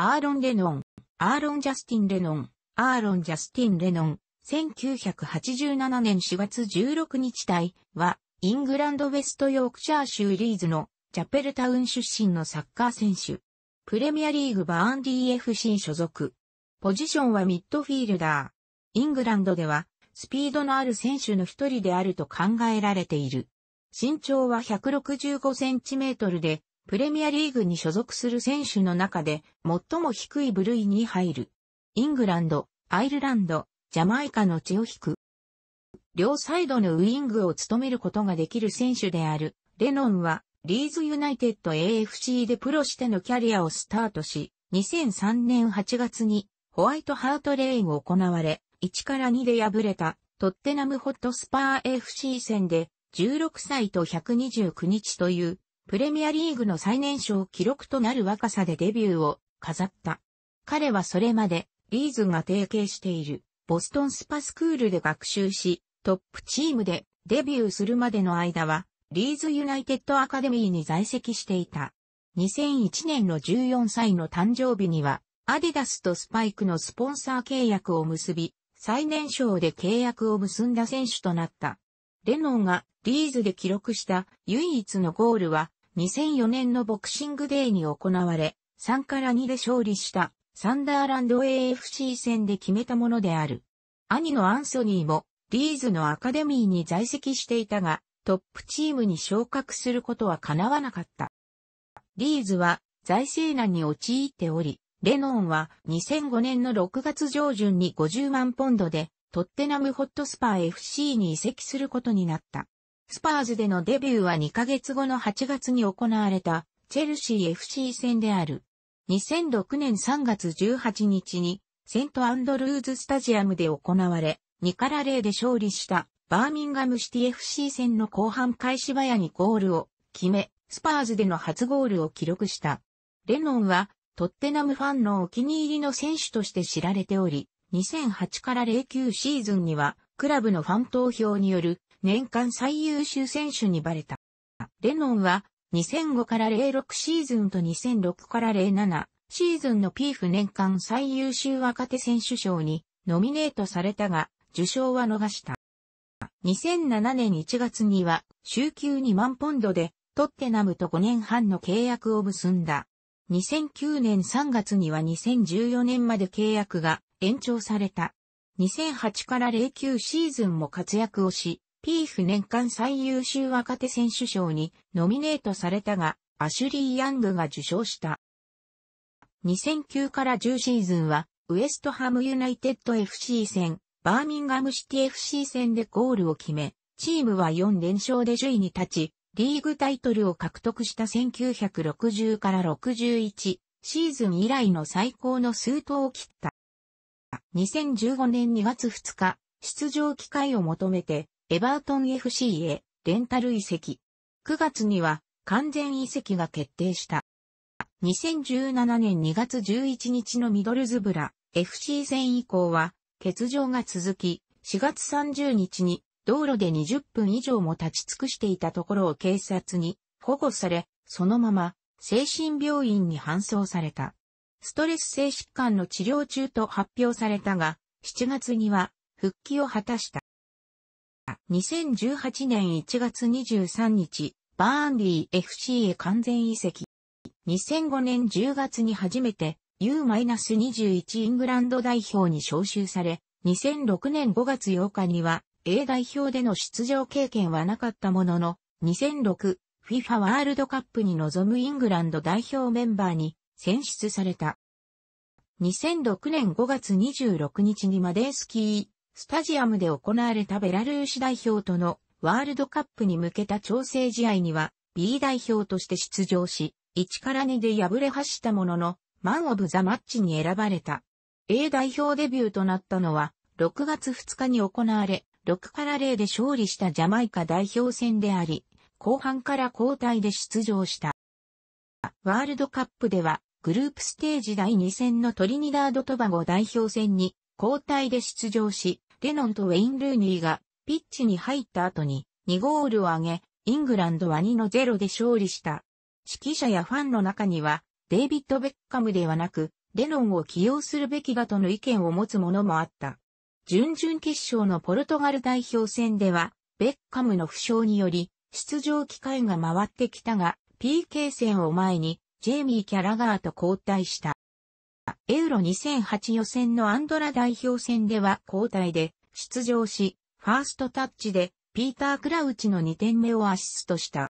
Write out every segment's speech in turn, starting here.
アーロン・レノン、アーロン・ジャスティン・レノン、アーロン・ジャスティン・レノン、1987年4月16日体は、イングランド・ウェスト・ヨークシャー州リーズのチャペルタウン出身のサッカー選手。プレミアリーグバーン DFC 所属。ポジションはミッドフィールダー。イングランドでは、スピードのある選手の一人であると考えられている。身長は165センチメートルで、プレミアリーグに所属する選手の中で最も低い部類に入る。イングランド、アイルランド、ジャマイカの血を引く。両サイドのウィングを務めることができる選手である、レノンは、リーズユナイテッド AFC でプロしてのキャリアをスタートし、2003年8月にホワイトハートレインを行われ、1から2で敗れたトッテナムホットスパー FC 戦で16歳と129日というプレミアリーグの最年少記録となる若さでデビューを飾った。彼はそれまでリーズが提携しているボストンスパスクールで学習し、トップチームでデビューするまでの間は、リーズユナイテッドアカデミーに在籍していた。2001年の14歳の誕生日には、アディダスとスパイクのスポンサー契約を結び、最年少で契約を結んだ選手となった。レノンがリーズで記録した唯一のゴールは、2004年のボクシングデーに行われ、3から2で勝利したサンダーランド AFC 戦で決めたものである。兄のアンソニーもリーズのアカデミーに在籍していたが、トップチームに昇格することは叶わなかった。リーズは財政難に陥っており、レノンは2005年の6月上旬に50万ポンドでトッテナムホットスパー FC に移籍することになった。スパーズでのデビューは2ヶ月後の8月に行われたチェルシー FC 戦である。2006年3月18日にセントアンドルーズスタジアムで行われ、2から0で勝利したバーミンガムシティ FC 戦の後半開始早にゴールを決め、スパーズでの初ゴールを記録した。レノンはトッテナムファンのお気に入りの選手として知られており、2008から09シーズンにはクラブのファン投票による年間最優秀選手にバレた。レノンは2005から06シーズンと2006から07シーズンのピーフ年間最優秀若手選手賞にノミネートされたが受賞は逃した。2007年1月には週休2万ポンドでトッテナムと5年半の契約を結んだ。2009年3月には2014年まで契約が延長された。2008から09シーズンも活躍をし、ピーフ年間最優秀若手選手賞にノミネートされたが、アシュリー・ヤングが受賞した。2009から10シーズンは、ウエストハムユナイテッド FC 戦、バーミンガムシティ FC 戦でゴールを決め、チームは4連勝で首位に立ち、リーグタイトルを獲得した1960から61シーズン以来の最高の数頭を切った。2015年2月2日、出場機会を求めてエバートン FC へレンタル移籍。9月には完全移籍が決定した。2017年2月11日のミドルズブラ FC 戦以降は欠場が続き、4月30日に道路で20分以上も立ち尽くしていたところを警察に保護され、そのまま精神病院に搬送された。ストレス性疾患の治療中と発表されたが、7月には復帰を果たした。2018年1月23日、バーンリー FC へ完全移籍。2005年10月に初めて U-21 イングランド代表に招集され、2006年5月8日には A 代表での出場経験はなかったものの、2006 FIFA ワールドカップに臨むイングランド代表メンバーに選出された。2006年5月26日にマデースキースタジアムで行われたベラルーシ代表とのワールドカップに向けた調整試合には B 代表として出場し、1から2で敗れ走ったものの、マンオブザマッチに選ばれた。A 代表デビューとなったのは、6月2日に行われ、6から0で勝利したジャマイカ代表戦であり、後半から交代で出場した。ワールドカップでは、グループステージ第2戦のトリニダード・トバゴ代表戦に交代で出場し、レノンとウェイン・ルーニーがピッチに入った後に2ゴールを挙げ、イングランドは2の0で勝利した。指揮者やファンの中には、デイビッド・ベッカムではなく、レノンを起用するべきだとの意見を持つ者もあった。準々決勝のポルトガル代表戦では、ベッカムの負傷により、出場機会が回ってきたが、PK 戦を前に、ジェイミー・キャラガーと交代した。エウロ2008予選のアンドラ代表戦では交代で出場し、ファーストタッチでピーター・クラウチの2点目をアシストした。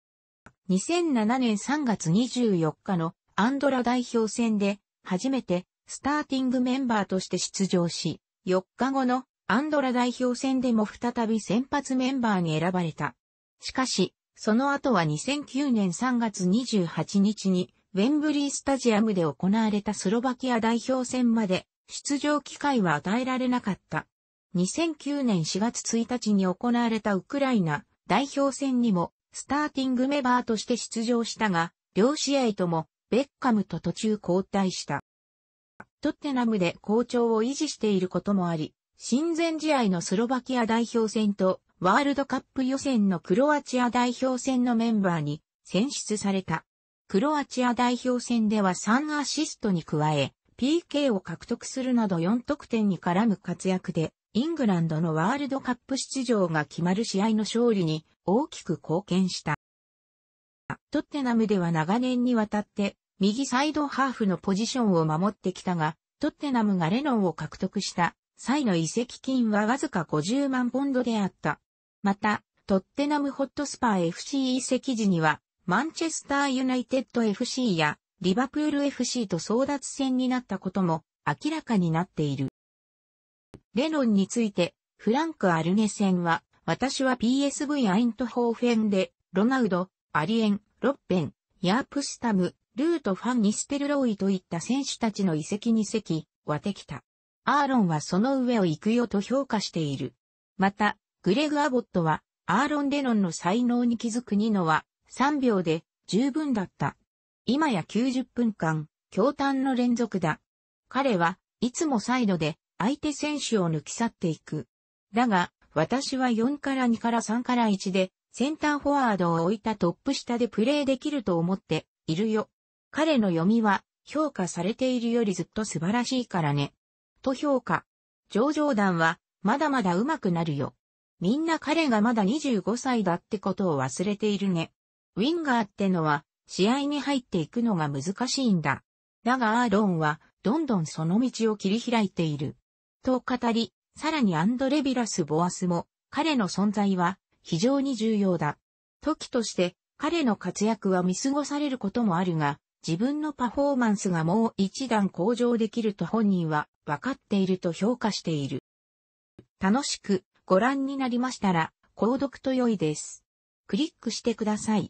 2007年3月24日のアンドラ代表戦で初めてスターティングメンバーとして出場し、4日後のアンドラ代表戦でも再び先発メンバーに選ばれた。しかし、その後は2009年3月28日にウェンブリースタジアムで行われたスロバキア代表戦まで出場機会は与えられなかった。2009年4月1日に行われたウクライナ代表戦にもスターティングメバーとして出場したが、両試合ともベッカムと途中交代した。トッテナムで好調を維持していることもあり、親善試合のスロバキア代表戦とワールドカップ予選のクロアチア代表戦のメンバーに選出された。クロアチア代表戦では3アシストに加え、PK を獲得するなど4得点に絡む活躍で、イングランドのワールドカップ出場が決まる試合の勝利に大きく貢献した。トッテナムでは長年にわたって右サイドハーフのポジションを守ってきたが、トッテナムがレノンを獲得した際の移籍金はわずか50万ポンドであった。また、トッテナムホットスパー FC 移籍時にはマンチェスターユナイテッド FC やリバプール FC と争奪戦になったことも明らかになっている。レノンについて、フランク・アルネ戦は、私は PSV アイントホーフェンで、ロナウド、アリエン、ロッペン、ヤープスタム、ルート・ファン・ニステルロイといった選手たちの移籍に席、はてきた。アーロンはその上を行くよと評価している。また、グレグ・アボットは、アーロン・レノンの才能に気づくニノは、3秒で十分だった。今や90分間、強端の連続だ。彼はいつもサイドで相手選手を抜き去っていく。だが、私は4から2から3から1で、センターフォワードを置いたトップ下でプレーできると思っているよ。彼の読みは評価されているよりずっと素晴らしいからね。と評価。上々談はまだまだ上手くなるよ。みんな彼がまだ25歳だってことを忘れているね。ウィンガーってのは、試合に入っていくのが難しいんだ。だがアーロンは、どんどんその道を切り開いている。と語り、さらにアンドレビラス・ボアスも、彼の存在は、非常に重要だ。時として、彼の活躍は見過ごされることもあるが、自分のパフォーマンスがもう一段向上できると本人は分かっていると評価している。楽しくご覧になりましたら、購読と良いです。クリックしてください。